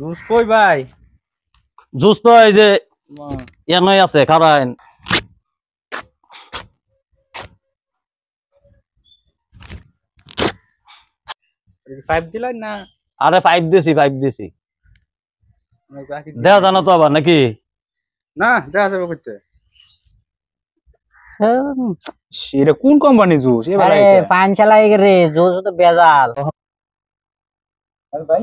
Juice কই ভাই juice তো এই যে ইয়ানই আছে খারাইন ফাইভ দিছি ফাইভ দিছি দেওয়া জানো তো আবার নাকি না দেওয়া যাবে হ্যাঁ। কোন কোম্পানি জুস আরে ফাইন চালাই রে জুস তো বেজাল ভাই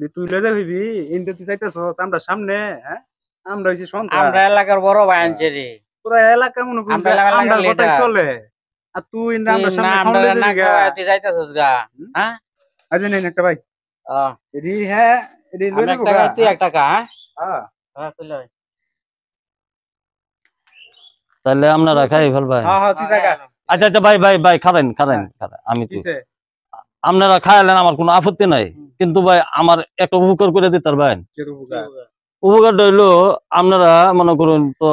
তুই তুই চাইতেছ আমরা সামনে হ্যাঁ? এলাকার ভাই এলাকা চলে হ্যাঁ? ভাই হ্যাঁ, তাহলে আমরা খাই ভাল ভাই আচ্ছা আচ্ছা ভাই ভাই ভাই খাবেন খাবেন আমি আপনারা খাইলেন আমার কোনো আপত্তি নাই কিন্তু ভাই আমার এক উপকার করে দিতার ভাই উপকারটা হইলো আপনারা মনে করুন তো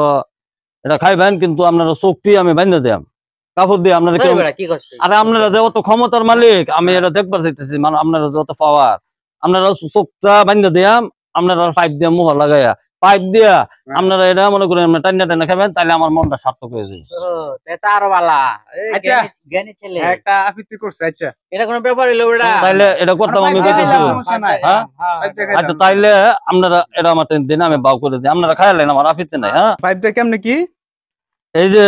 এটা খাইবেন কিন্তু আপনারা চোখটি আমি বাইন্দা দিয়াম কাপড় দিয়ে আপনারা আরে আপনারা যত অত ক্ষমতার মালিক আমি হ্যাঁ। এটা দেখবার চাইতেছি মানে আপনারা যত পাওয়ার আপনারা চোখটা বাইন্দা দিয়াম আপনারা পাইপ দিয়ে মোহর লাগাইয়া পাইপ দিয়া হ্যাঁ। আপনারা এটা মনে করেন টান্না টান্না খাবেন তাহলে আমার মনটা সার্থক হয়ে যাবে আচ্ছা।, আচ্ছা।, হ্যাঁ? আচ্ছা, আচ্ছা তাইলে আপনারা এটা আমার দিন আমি বাউ করে দিই আপনারা খাইলেন আমার আফিতে নাই হ্যাঁ পাইপ দিয়ে কেমনি কি এই যে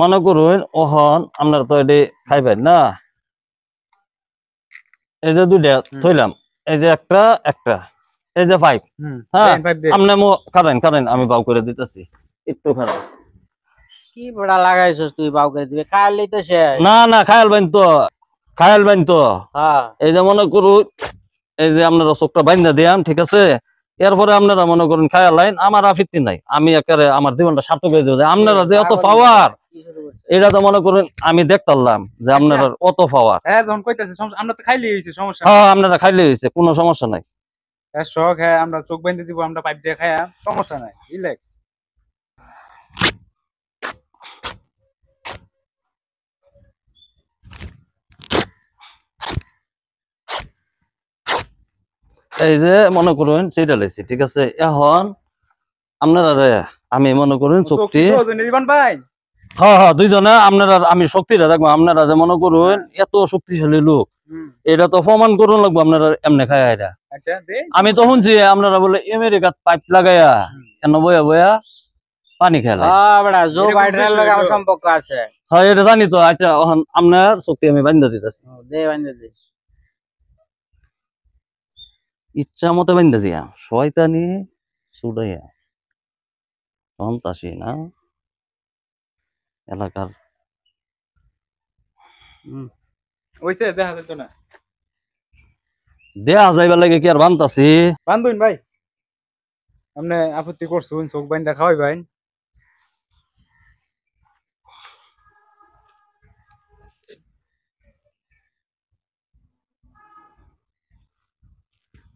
মনে করুন ওহন আপনারা তো এটি খাইবেন না এই যে দুইটা থইলাম এই যে একটা একটা এই যে পাইপ হ্যাঁ আপনি আমি বাউ করে দিতেছি একটু খারাপ কি বড়া লাগাইছস তুই বাউ করে দিবে তো না না খায়াল তো খায়াল তো হ্যাঁ এই যে মনে করু এই যে চোখটা দিয়াম ঠিক আছে এরপরে আপনারা মনে করেন খায়াল লাইন আমার আফিত্তি নাই আমি একেবারে আমার জীবনটা সার্থক হয়ে যাবে আপনারা যে অত পাওয়ার এটা তো মনে করেন আমি দেখতাম যে আপনারা আচ্ছা। অত পাওয়ার হ্যাঁ যখন কইতাছে আমরা তো খাইলে হইছে সমস্যা হ্যাঁ আপনারা খাইলে হইছে কোনো সমস্যা নাই হ্যাঁ, শখ হ্যাঁ আমরা চোখ বেঁধে দিব আমরা পাইপ দিয়ে সমস্যা নাই রিল্যাক্স এই যে মনে করুন সেটা লাইছি ঠিক আছে এখন আপনারা আমি মনে করুন চোখটি ভাই হ্যাঁ হ্যাঁ দুইজনে আপনারা আমি শক্তিটা দেখবো আপনারা যে মনে করুন এত শক্তিশালী লোক এটা তো প্রমাণ করুন লাগবো আপনারা এমনি খায় এটা আচ্ছা, আমি তো শুনছি আপনারা বলে আমেরিকাত পাইপ লাগাইয়া কেন বয়া বয়া পানি খেলা সম্পর্ক আছে এটা জানি তো আচ্ছা আপনার শক্তি আমি বান্ধা দিতেছি ইচ্ছা মতো বান্ধা দিয়া শয়তানি সুডাইয়া সন্তাসী না এলাকার ওইছে দেখা না দেয়া যাইবার লাগে কি আর বানতাছি ভাই আপনি আপত্তি করছুন চোখ বাইন দেখা হয় ভাই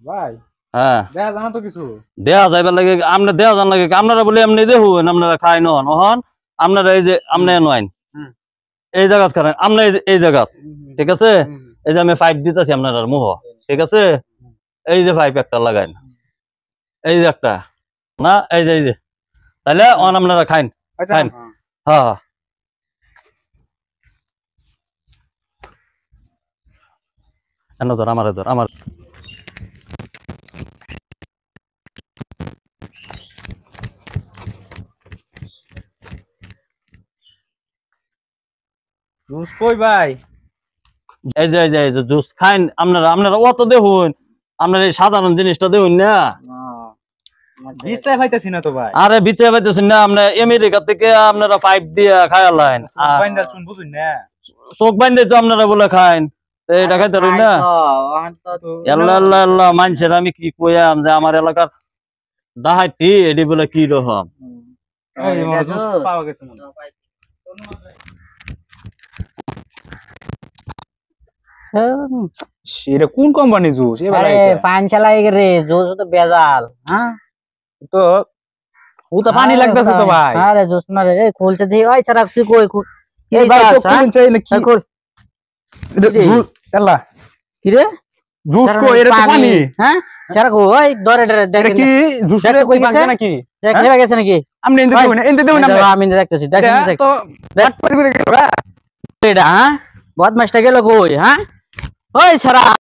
ভাই হ্যাঁ দেয়া জানা তো কিছু দেয়া যাইবার লাগে আপনি দেয়া জান লাগে আপনারা বলি আপনি দেখুন আপনারা খাই নহন আপনারা এই যে আপনি নয় এই জায়গা কারণ আপনি এই জায়গা ঠিক আছে এই যে আমি পাইপ দিতেছি আপনার মুহ ঠিক আছে এই যে পাইপ একটা লাগাইন এই যে একটা না এই যে এই যে তাহলে অন আপনারা খাইন আচ্ছা, খাইন হ্যাঁ।, হ্যাঁ হ্যাঁ এনে ধর আমার ধর আমার জুস কই ভাই এই যে এই যে জুস খাইন আপনারা আপনারা অত দেখুন আপনারা এই সাধারণ জিনিসটা দেখুন না না আপনারা পাইপ দিয়া খায়া লাইন তো আপনারা না মানুষের আমি কি কইয়াম যে আমার এলাকার দাহাইটি এটি বলে কি রকম এটা কোন কোম্পানি জুস আরে পাঞ্চালা রে জুস তো বেজাল হ্যাঁ তো ও তো পানি লাগতেছে তো ভাই আরে জুস না রে খুলতে দি ওই ছাড়া তুই কই এই ভাই তো খুলুন চাই না কি খুল এলা কি রে জুস কো এর পানি হ্যাঁ সারা কো ওই দরে দরে দেখ কি জুস রে কই পাঞ্চা নাকি দেখ হেবা গেছে নাকি আমি এনতে দেব না এনতে দেব না আমি দেখতেছি দেখ দেখ তো বাট পারবি রে এটা হ্যাঁ বদমাশটা গেল কই হ্যাঁ ওই সারা